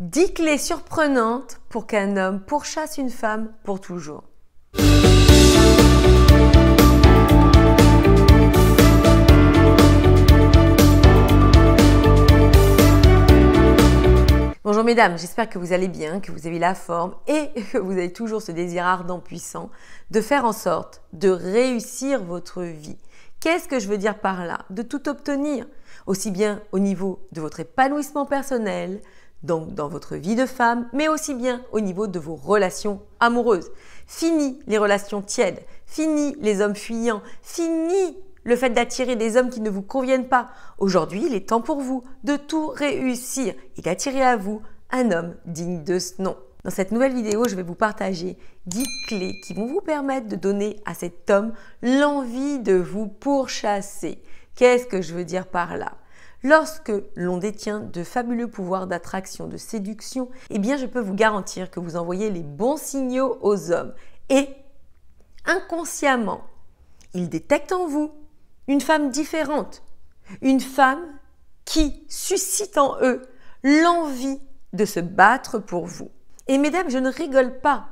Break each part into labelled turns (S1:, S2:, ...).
S1: 10 clés surprenantes pour qu'un homme pourchasse une femme pour toujours. Bonjour mesdames, j'espère que vous allez bien, que vous avez la forme et que vous avez toujours ce désir ardent puissant de faire en sorte de réussir votre vie. Qu'est-ce que je veux dire par là De tout obtenir, aussi bien au niveau de votre épanouissement personnel, donc dans votre vie de femme, mais aussi bien au niveau de vos relations amoureuses. Fini les relations tièdes, fini les hommes fuyants, fini le fait d'attirer des hommes qui ne vous conviennent pas. Aujourd'hui, il est temps pour vous de tout réussir et d'attirer à vous un homme digne de ce nom. Dans cette nouvelle vidéo, je vais vous partager 10 clés qui vont vous permettre de donner à cet homme l'envie de vous pourchasser. Qu'est-ce que je veux dire par là Lorsque l'on détient de fabuleux pouvoirs d'attraction, de séduction, eh bien je peux vous garantir que vous envoyez les bons signaux aux hommes et inconsciemment, ils détectent en vous une femme différente, une femme qui suscite en eux l'envie de se battre pour vous. Et mesdames, je ne rigole pas.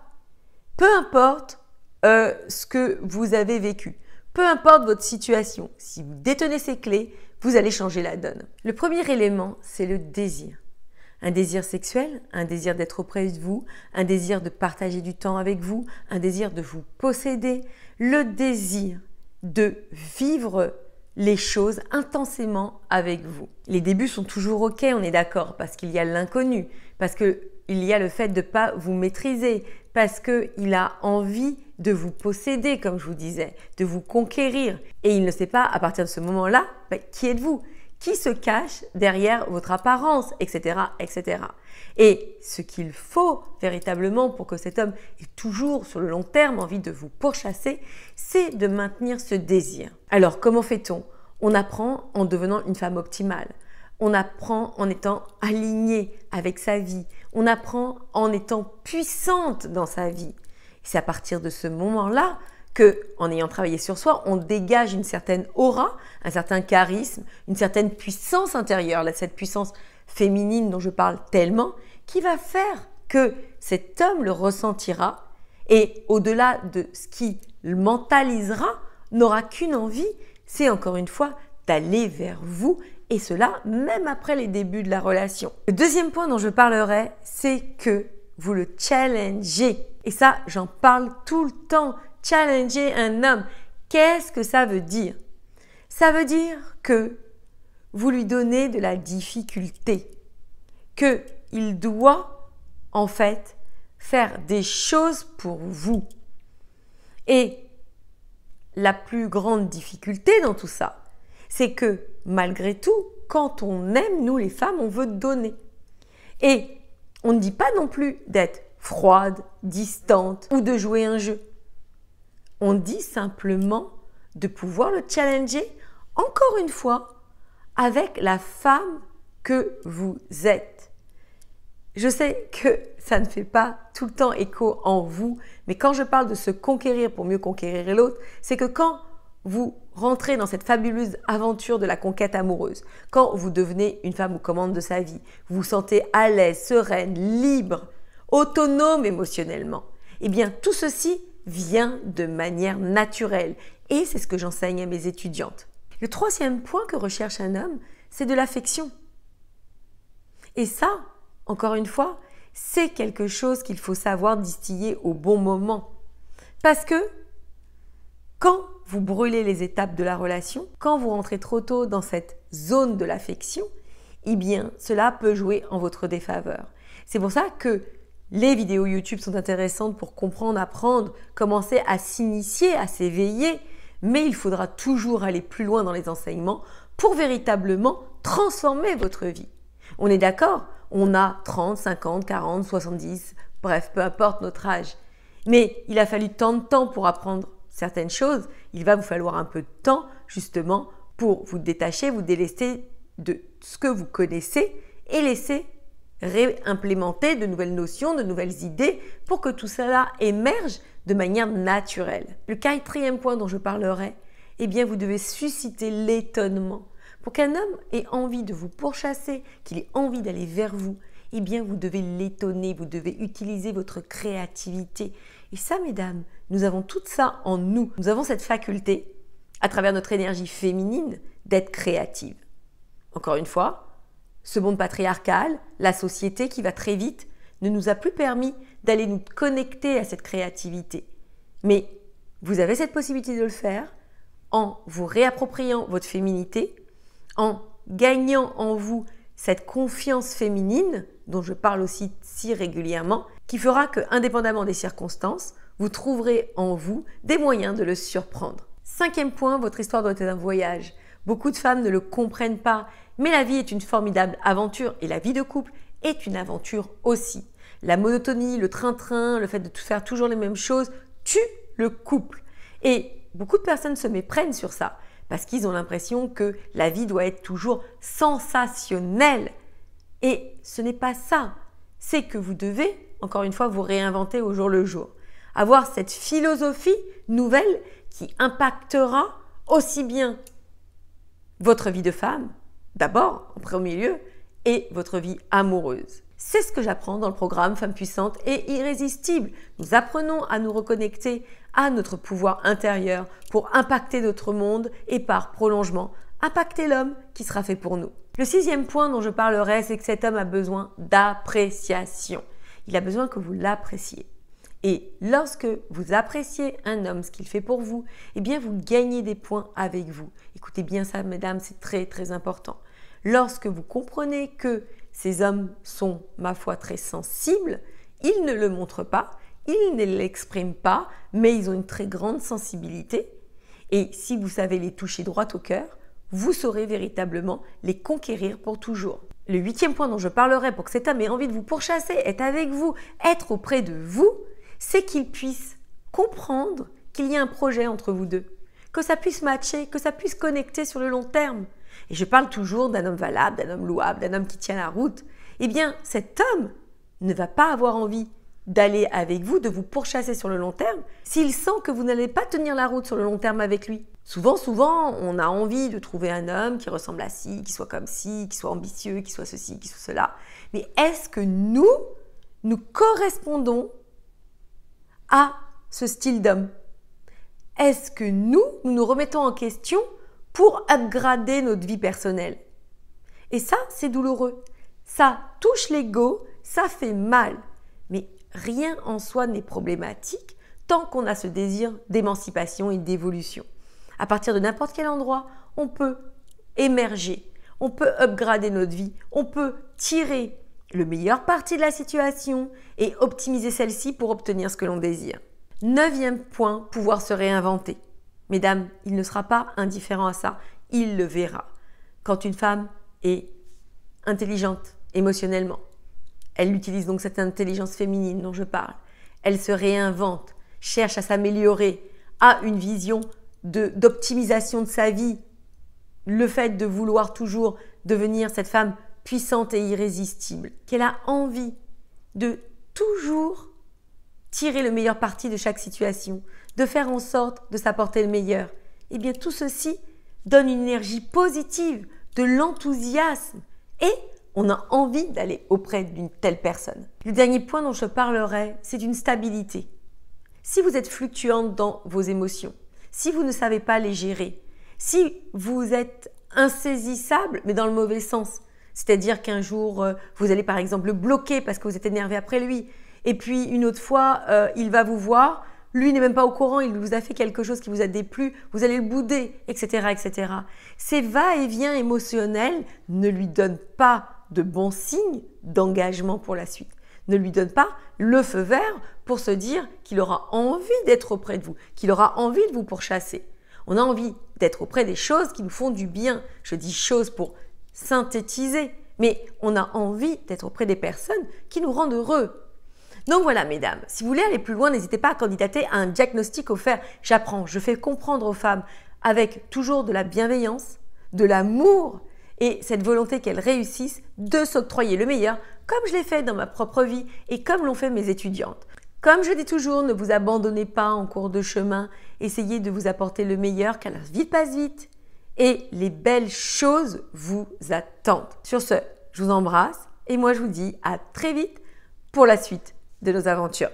S1: Peu importe euh, ce que vous avez vécu. Peu importe votre situation, si vous détenez ces clés, vous allez changer la donne. Le premier élément, c'est le désir. Un désir sexuel, un désir d'être auprès de vous, un désir de partager du temps avec vous, un désir de vous posséder, le désir de vivre les choses intensément avec vous. Les débuts sont toujours ok, on est d'accord, parce qu'il y a l'inconnu, parce qu'il y a le fait de ne pas vous maîtriser, parce qu'il a envie de vous posséder, comme je vous disais, de vous conquérir. Et il ne sait pas, à partir de ce moment-là, bah, qui êtes-vous Qui se cache derrière votre apparence, etc., etc. Et ce qu'il faut véritablement pour que cet homme ait toujours, sur le long terme, envie de vous pourchasser, c'est de maintenir ce désir. Alors, comment fait-on On apprend en devenant une femme optimale. On apprend en étant alignée avec sa vie. On apprend en étant puissante dans sa vie. C'est à partir de ce moment-là que, en ayant travaillé sur soi, on dégage une certaine aura, un certain charisme, une certaine puissance intérieure, cette puissance féminine dont je parle tellement, qui va faire que cet homme le ressentira et au-delà de ce qui le mentalisera, n'aura qu'une envie, c'est encore une fois d'aller vers vous et cela même après les débuts de la relation. Le deuxième point dont je parlerai, c'est que vous le challengez et ça, j'en parle tout le temps. Challenger un homme. Qu'est-ce que ça veut dire Ça veut dire que vous lui donnez de la difficulté, que il doit en fait faire des choses pour vous. Et la plus grande difficulté dans tout ça, c'est que malgré tout, quand on aime, nous les femmes, on veut donner. Et on ne dit pas non plus d'être froide, distante ou de jouer un jeu. On dit simplement de pouvoir le challenger encore une fois avec la femme que vous êtes. Je sais que ça ne fait pas tout le temps écho en vous, mais quand je parle de se conquérir pour mieux conquérir l'autre, c'est que quand vous rentrez dans cette fabuleuse aventure de la conquête amoureuse, quand vous devenez une femme aux commandes de sa vie, vous vous sentez à l'aise, sereine, libre, autonome émotionnellement. Eh bien, tout ceci vient de manière naturelle et c'est ce que j'enseigne à mes étudiantes. Le troisième point que recherche un homme, c'est de l'affection. Et ça, encore une fois, c'est quelque chose qu'il faut savoir distiller au bon moment. Parce que quand vous brûlez les étapes de la relation, quand vous rentrez trop tôt dans cette zone de l'affection, eh bien, cela peut jouer en votre défaveur. C'est pour ça que les vidéos YouTube sont intéressantes pour comprendre, apprendre, commencer à s'initier, à s'éveiller, mais il faudra toujours aller plus loin dans les enseignements pour véritablement transformer votre vie. On est d'accord On a 30, 50, 40, 70, bref, peu importe notre âge. Mais il a fallu tant de temps pour apprendre certaines choses, il va vous falloir un peu de temps justement pour vous détacher, vous délester de ce que vous connaissez et laisser réimplémenter de nouvelles notions, de nouvelles idées pour que tout cela émerge de manière naturelle. Le quatrième point dont je parlerai, eh bien vous devez susciter l'étonnement. Pour qu'un homme ait envie de vous pourchasser, qu'il ait envie d'aller vers vous, eh bien vous devez l'étonner, vous devez utiliser votre créativité. Et ça, mesdames, nous avons tout ça en nous. Nous avons cette faculté, à travers notre énergie féminine, d'être créative. Encore une fois, ce monde patriarcal, la société qui va très vite, ne nous a plus permis d'aller nous connecter à cette créativité. Mais vous avez cette possibilité de le faire en vous réappropriant votre féminité, en gagnant en vous cette confiance féminine dont je parle aussi si régulièrement, qui fera que, indépendamment des circonstances, vous trouverez en vous des moyens de le surprendre. Cinquième point, votre histoire doit être un voyage. Beaucoup de femmes ne le comprennent pas mais la vie est une formidable aventure et la vie de couple est une aventure aussi. La monotonie, le train-train, le fait de tout faire toujours les mêmes choses tue le couple. Et beaucoup de personnes se méprennent sur ça parce qu'ils ont l'impression que la vie doit être toujours sensationnelle. Et ce n'est pas ça. C'est que vous devez, encore une fois, vous réinventer au jour le jour. Avoir cette philosophie nouvelle qui impactera aussi bien votre vie de femme d'abord, en premier lieu, et votre vie amoureuse. C'est ce que j'apprends dans le programme Femmes puissantes et irrésistibles. Nous apprenons à nous reconnecter à notre pouvoir intérieur pour impacter notre monde et par prolongement, impacter l'homme qui sera fait pour nous. Le sixième point dont je parlerai, c'est que cet homme a besoin d'appréciation. Il a besoin que vous l'appréciez. Et lorsque vous appréciez un homme, ce qu'il fait pour vous, eh bien vous gagnez des points avec vous. Écoutez bien ça, mesdames, c'est très très important. Lorsque vous comprenez que ces hommes sont, ma foi, très sensibles, ils ne le montrent pas, ils ne l'expriment pas, mais ils ont une très grande sensibilité. Et si vous savez les toucher droit au cœur, vous saurez véritablement les conquérir pour toujours. Le huitième point dont je parlerai pour que cet homme ait envie de vous pourchasser est avec vous, être auprès de vous, c'est qu'il puisse comprendre qu'il y a un projet entre vous deux, que ça puisse matcher, que ça puisse connecter sur le long terme. Et je parle toujours d'un homme valable, d'un homme louable, d'un homme qui tient la route. Eh bien, cet homme ne va pas avoir envie d'aller avec vous, de vous pourchasser sur le long terme, s'il sent que vous n'allez pas tenir la route sur le long terme avec lui. Souvent, souvent, on a envie de trouver un homme qui ressemble à ci, qui soit comme ci, qui soit ambitieux, qui soit ceci, qui soit cela. Mais est-ce que nous, nous correspondons ce style d'homme Est-ce que nous, nous remettons en question pour upgrader notre vie personnelle Et ça, c'est douloureux. Ça touche l'ego, ça fait mal. Mais rien en soi n'est problématique tant qu'on a ce désir d'émancipation et d'évolution. À partir de n'importe quel endroit, on peut émerger, on peut upgrader notre vie, on peut tirer le meilleur parti de la situation et optimiser celle-ci pour obtenir ce que l'on désire. Neuvième point, pouvoir se réinventer. Mesdames, il ne sera pas indifférent à ça, il le verra. Quand une femme est intelligente émotionnellement, elle utilise donc cette intelligence féminine dont je parle, elle se réinvente, cherche à s'améliorer, a une vision d'optimisation de sa vie. Le fait de vouloir toujours devenir cette femme puissante et irrésistible, qu'elle a envie de toujours tirer le meilleur parti de chaque situation, de faire en sorte de s'apporter le meilleur. Eh bien, tout ceci donne une énergie positive, de l'enthousiasme et on a envie d'aller auprès d'une telle personne. Le dernier point dont je parlerai, c'est d'une stabilité. Si vous êtes fluctuante dans vos émotions, si vous ne savez pas les gérer, si vous êtes insaisissable, mais dans le mauvais sens, c'est-à-dire qu'un jour, euh, vous allez par exemple le bloquer parce que vous êtes énervé après lui. Et puis une autre fois, euh, il va vous voir. Lui n'est même pas au courant, il vous a fait quelque chose qui vous a déplu, vous allez le bouder, etc. etc. Ces va-et-vient émotionnels ne lui donnent pas de bons signes d'engagement pour la suite. Ne lui donnent pas le feu vert pour se dire qu'il aura envie d'être auprès de vous, qu'il aura envie de vous pourchasser. On a envie d'être auprès des choses qui nous font du bien. Je dis choses pour synthétiser, mais on a envie d'être auprès des personnes qui nous rendent heureux. Donc voilà, mesdames, si vous voulez aller plus loin, n'hésitez pas à candidater à un diagnostic offert. J'apprends, je fais comprendre aux femmes avec toujours de la bienveillance, de l'amour et cette volonté qu'elles réussissent de s'octroyer le meilleur, comme je l'ai fait dans ma propre vie et comme l'ont fait mes étudiantes. Comme je dis toujours, ne vous abandonnez pas en cours de chemin, essayez de vous apporter le meilleur car la vie passe vite et les belles choses vous attendent. Sur ce, je vous embrasse et moi je vous dis à très vite pour la suite de nos aventures.